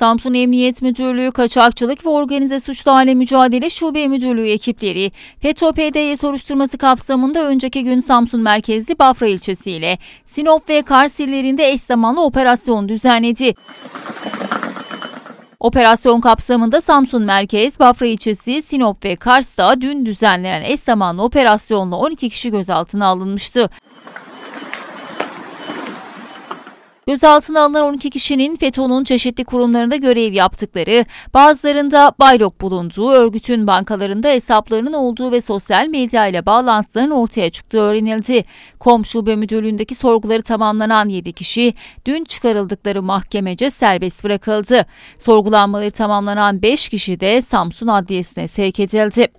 Samsun Emniyet Müdürlüğü Kaçakçılık ve Organize Suçlarla Mücadele Şube Müdürlüğü ekipleri FETÖ PDY soruşturması kapsamında önceki gün Samsun merkezli Bafra ilçesi ile Sinop ve Kars illerinde eş zamanlı operasyon düzenledi. Operasyon kapsamında Samsun Merkez, Bafra ilçesi, Sinop ve Kars'ta dün düzenlenen eş zamanlı operasyonla 12 kişi gözaltına alınmıştı. Gözaltına alınan 12 kişinin FETÖ'nün çeşitli kurumlarında görev yaptıkları, bazılarında bayrak bulunduğu, örgütün bankalarında hesaplarının olduğu ve sosyal medya ile bağlantıların ortaya çıktığı öğrenildi. Komşu ve müdürlüğündeki sorguları tamamlanan 7 kişi dün çıkarıldıkları mahkemece serbest bırakıldı. Sorgulanmaları tamamlanan 5 kişi de Samsun Adliyesi'ne sevk edildi.